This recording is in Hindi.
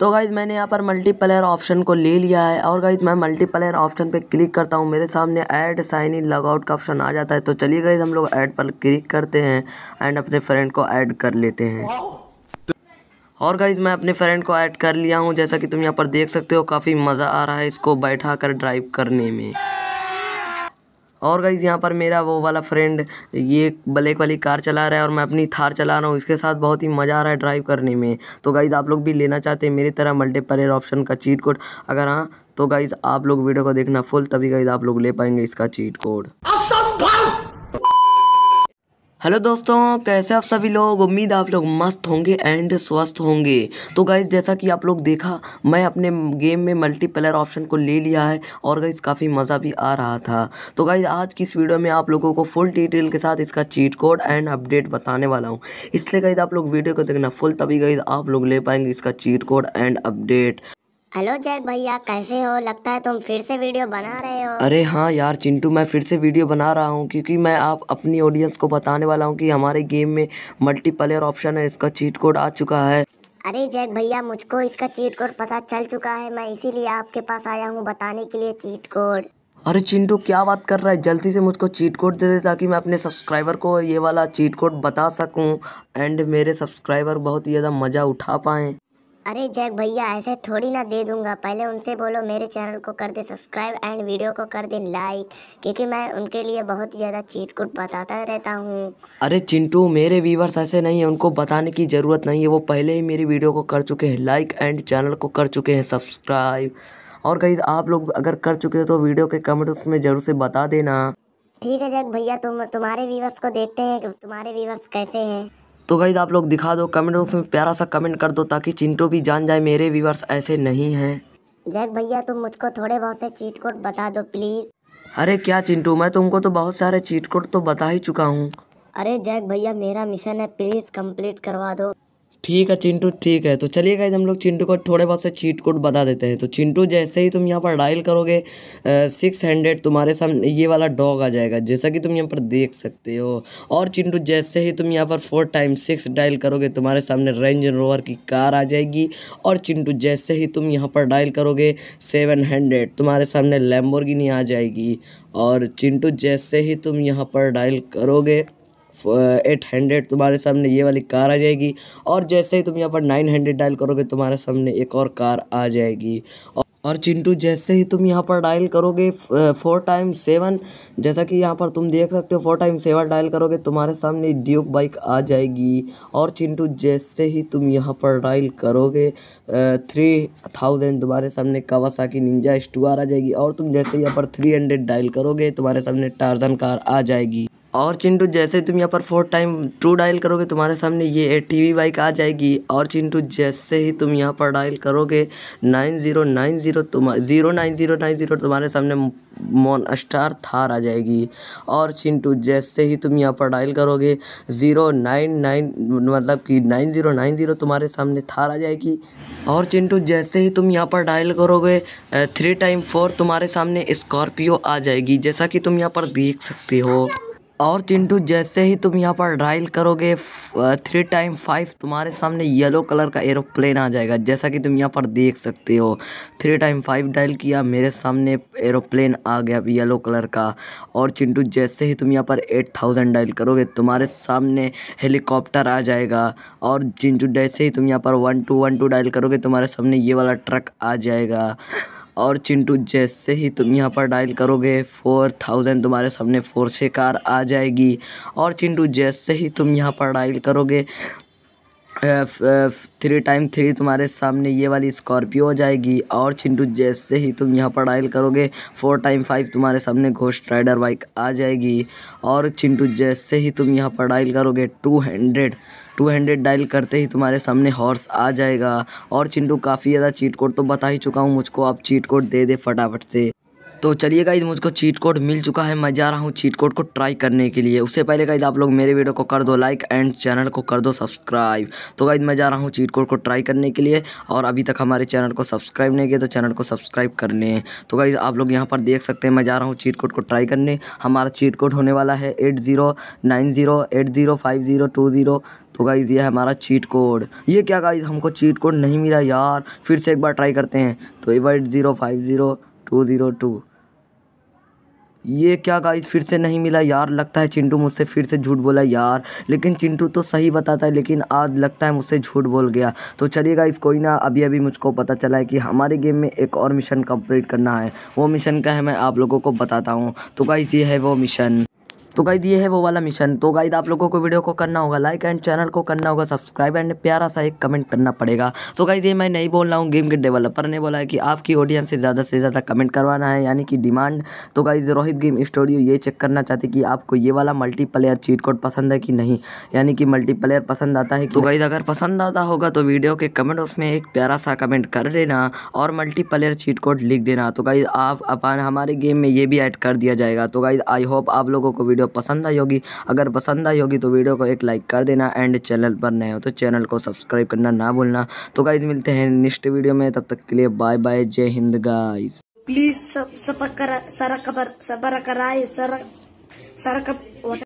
तो गाइज़ मैंने यहाँ पर मल्टीप्लेयर ऑप्शन को ले लिया है और गाइज़ मैं मल्टीप्लेयर ऑप्शन पे क्लिक करता हूँ मेरे सामने ऐड साइन इन लॉगआउट का ऑप्शन आ जाता है तो चलिए गाइज़ हम लोग ऐड पर क्लिक करते हैं एंड अपने फ्रेंड को ऐड कर लेते हैं और गाइज़ मैं अपने फ्रेंड को ऐड कर लिया हूँ जैसा कि तुम यहाँ पर देख सकते हो काफ़ी मज़ा आ रहा है इसको बैठा कर ड्राइव करने में और गाइज़ यहाँ पर मेरा वो वाला फ्रेंड ये ब्लैक वाली कार चला रहा है और मैं अपनी थार चला रहा हूँ इसके साथ बहुत ही मज़ा आ रहा है ड्राइव करने में तो गाइज़ आप लोग भी लेना चाहते हैं मेरी तरह मल्टीपलेयर ऑप्शन का चीट कोड अगर हाँ तो गाइज़ आप लोग वीडियो को देखना फुल तभी गाइज़ आप लोग ले पाएंगे इसका चीट कोड हेलो दोस्तों कैसे आप सभी लोग उम्मीद आप लोग मस्त होंगे एंड स्वस्थ होंगे तो गाइज जैसा कि आप लोग देखा मैं अपने गेम में मल्टीप्लेयर ऑप्शन को ले लिया है और गाइज काफ़ी मज़ा भी आ रहा था तो गाइज आज की इस वीडियो में आप लोगों को फुल डिटेल के साथ इसका चीट कोड एंड अपडेट बताने वाला हूँ इसलिए गाइज आप लोग वीडियो को देखना फुल तभी गाइज आप लोग ले पाएंगे इसका cheat code and update hello Jack भैया कैसे हो लगता है तुम फिर से वीडियो बना रहे हो अरे हाँ यार चिंटू मैं फिर से वीडियो बना रहा हूँ क्योंकि मैं आप अपनी ऑडियंस को बताने वाला हूँ कि हमारे गेम में मल्टीप्लेयर ऑप्शन है इसका चीट कोड आ चुका है अरे जैक भैया मुझको इसका चीट कोड पता चल चुका है मैं इसीलिए आपके पास आया हूँ बताने के लिए चीट कोड अरे चिंटू क्या बात कर रहा है जल्दी से मुझको चीट कोड दे दे ताकि मैं अपने सब्सक्राइबर को ये वाला चीट कोड बता सकूँ एंड मेरे सब्सक्राइबर बहुत ही ज़्यादा मज़ा उठा पाएँ अरे जैक भैया ऐसे थोड़ी ना दे दूंगा पहले उनसे बोलो मेरे चैनल को कर दे सब्सक्राइब एंड वीडियो को कर दे लाइक क्योंकि मैं उनके लिए बहुत ही ज़्यादा चीट कुट बताता रहता हूँ अरे चिंटू मेरे व्यूवर्स ऐसे नहीं है उनको बताने की ज़रूरत नहीं है वो पहले ही मेरी वीडियो को कर चुके हैं लाइक एंड चैनल को कर चुके हैं सब्सक्राइब और कहीं आप लोग अगर कर चुके हो तो वीडियो के कमेंट्स में ज़रूर से बता देना ठीक है जैक भैया तुम तुम्हारे व्यूवर्स को देखते हैं तुम्हारे व्यूवर्स कैसे हैं तो गाइज आप लोग दिखा दो कमेंट बॉक्स में प्यारा सा कमेंट कर दो ताकि चिंटू भी जान जाए मेरे व्यूवर्स ऐसे नहीं है जैक भैया तुम मुझको थोड़े बहुत से चीट कोड बता दो प्लीज़ अरे क्या चिंटू मैं तुमको तो बहुत सारे चीट कोड तो बता ही चुका हूँ अरे जैक भैया मेरा मिशन है प्लीज़ कंप्लीट करवा दो ठीक है चिंटू ठीक है तो चलिए गाइज हम लोग चिंटू को थोड़े बहुत से चीट कोड बता देते हैं तो चिंटू जैसे ही तुम यहाँ पर डायल करोगे सिक्स हंड्रेड तुम्हारे सामने ये वाला डॉग आ जाएगा जैसा कि तुम यहाँ पर देख सकते हो और चिंटू जैसे ही तुम यहाँ पर फोर टाइम सिक्स डायल करोगे तुम्हारे सामने रेंज रोवर की कार आ जाएगी और चिंटू जैसे ही तुम यहाँ पर डायल करोगे सेवन हंड्रेड तुम्हारे सामने लैम्बोर्गिनी आ जाएगी और चिंटू जैसे ही तुम यहाँ पर डायल करोगे एट हंड्रेड तुम्हारे सामने ये वाली कार आ जाएगी और जैसे ही तुम यहाँ पर नाइन हंड्रेड डायल करोगे तुम्हारे सामने एक और कार आ जाएगी और चिंटू जैसे ही तुम यहाँ पर डायल करोगे फोर टाइम सेवन जैसा कि यहाँ पर तुम देख सकते हो फोर टाइम सेवन डायल करोगे तुम्हारे सामने ड्यूक बाइक आ जाएगी और चिंटू जैसे ही तुम यहाँ पर डायल करोगे थ्री थाउजेंड तुम्हारे सामने कावासाकी निंजा स्टूआर आ जाएगी और तुम जैसे यहाँ पर थ्री हंड्रेड डायल करोगे तुम्हारे सामने टारजन कार आ जाएगी और चिंटू जैसे तुम यहाँ पर फोर टाइम टू डायल करोगे तुम्हारे सामने ये ए टी वी बाइक आ जाएगी और चिंटू जैसे ही तुम यहाँ पर डायल करोगे नाइन ज़ीरो नाइन ज़ीरो तुम zero nine zero nine zero तुम्हारे सामने मोन स्टार थार आ जाएगी और चिंटू जैसे ही तुम यहाँ पर डायल करोगे ज़ीरो नाइन नाइन मतलब कि नाइन ज़ीरो नाइन ज़ीरो तुम्हारे सामने थार आ जाएगी और चिंटू जैसे ही तुम यहाँ पर डायल करोगे थ्री टाइम फोर तुम्हारे सामने स्कॉर्पियो आ जाएगी जैसा कि तुम यहाँ पर देख सकते हो और चिंटू जैसे ही तुम यहाँ पर ड्राइल करोगे थ्री टाइम फाइव तुम्हारे सामने येलो कलर का एरोप्लेन आ जाएगा जैसा कि तुम यहाँ पर देख सकते हो थ्री टाइम फाइव डायल किया मेरे सामने एरोप्लेन आ गया येलो कलर का और चिंटू जैसे ही तुम यहाँ पर एट थाउजेंड डायल करोगे तुम्हारे सामने हेलीकॉप्टर आ जाएगा और चिंटू जैसे ही तुम यहाँ पर one two one two dial करोगे तुम्हारे सामने ये वाला ट्रक आ जाएगा और चिंटू जैसे ही तुम यहाँ पर डायल करोगे फोर थाउजेंड तुम्हारे सामने फोर से कार आ जाएगी और चिंटू जैसे ही तुम यहाँ पर डायल करोगे थ्री टाइम थ्री तुम्हारे सामने ये वाली स्कॉर्पियो हो जाएगी और चिंटू जैसे ही तुम यहाँ पर डायल करोगे फोर टाइम फाइव तुम्हारे सामने घोस्ट राइडर बाइक आ जाएगी और चिंटू जैसे ही तुम यहाँ पर डायल करोगे two hundred two hundred dial करते ही तुम्हारे सामने हॉर्स आ जाएगा और चिंटू काफ़ी ज़्यादा चीट कोड तो बता ही चुका हूँ मुझको आप चीट कोड दे दे फटाफट से तो चलिए गाइज मुझको चीट कोड मिल चुका है मैं जा रहा हूँ चीट कोड को ट्राई करने के लिए उससे पहले गाइज आप लोग मेरे वीडियो को कर दो लाइक एंड चैनल को कर दो सब्सक्राइब तो गाइज मैं जा रहा हूँ चीट कोड को ट्राई करने के लिए और अभी तक हमारे चैनल को सब्सक्राइब नहीं किया तो चैनल को सब्सक्राइब कर लें तो गाइज आप लोग यहाँ पर देख सकते हैं मैं जा रहा हूँ चीट कोड को ट्राई करने हमारा चीट कोड होने वाला है eight zero nine zero eight zero five zero two zero तो गाइज़ ये हमारा चीट कोड ये क्या गाइज़ हमको चीट कोड नहीं मिला यार फिर से एक बार ट्राई करते हैं तो eight zero five zero two zero two ये क्या गाइस फिर से नहीं मिला यार लगता है चिंटू मुझसे फिर से झूठ बोला यार लेकिन चिंटू तो सही बताता है लेकिन आज लगता है मुझसे झूठ बोल गया तो चलिए गाइस कोई ना अभी अभी मुझको पता चला है कि हमारे गेम में एक और मिशन कंप्लीट करना है वो मिशन का है मैं आप लोगों को बताता हूँ तो गाइस ये है वो मिशन तो गाइद ये है वो वाला मिशन तो गाइद आप लोगों को वीडियो को करना होगा लाइक एंड चैनल को करना होगा सब्सक्राइब एंड प्यारा सा एक कमेंट करना पड़ेगा तो गाइज ये मैं नहीं बोल रहा हूँ गेम के डेवलपर ने बोला है कि आपकी ऑडियंस से ज़्यादा से ज़्यादा कमेंट करवाना है यानी कि डिमांड तो गाइज रोहित गेम स्टूडियो ये चेक करना चाहते कि आपको ये वाला मल्टीप्लेयर चीट कोड पसंद है कि नहीं यानी कि मल्टीप्लेयर पसंद आता है तो गाइज अगर पसंद आता होगा तो वीडियो के कमेंट उसमें एक प्यारा सा कमेंट कर देना और मल्टीप्लेयर चीट कोड लिख देना तो गाइज आप अपन हमारे गेम में ये भी ऐड कर दिया जाएगा तो गाइज आई होप आप लोगों को वीडियो वीडियो पसंद आई होगी अगर पसंद आई होगी तो वीडियो को एक लाइक कर देना एंड चैनल पर नए हो तो चैनल को सब्सक्राइब करना ना भूलना तो गाइज मिलते हैं नेक्स्ट वीडियो में तब तक के लिए बाय बाय जय हिंद गाइज प्लीज सब सबर सर सबर कराए सर सर